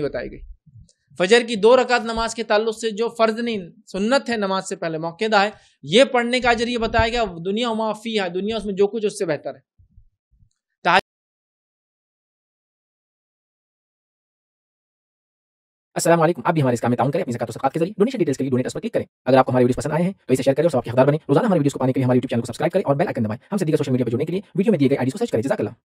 नहीं बताई गई फजर की दो रकात नमाज के ताल्लुक से जो फ़र्ज नहीं सुन्नत है नमाज से पहले मौकेदा है ये पढ़ने का जरिए बताया गया दुनिया माफ़ी है दुनिया उसमें जो कुछ उससे बेहतर है असलम आप भी हमारे इस काम में ताउन करें अपनी जकात सकात के जरिए डोनेशन डिटेल्स के लिए डोनेट पर क्लिक करें अगर आपको हमारे वीडियो पसंद आए हैं तो इसे शेयर करें और सबके हदार बने रोजाना हमारे वीडियो को पाने के लिए हमारे यूट्यूब चैनल को सब्सक्राइब करें और बेल आइकन दबाएं हमसे दीगर सोशल मीडिया पर जुड़ने के लिए वीडियो में दिए गए आईडी को सर्च करें जजाकला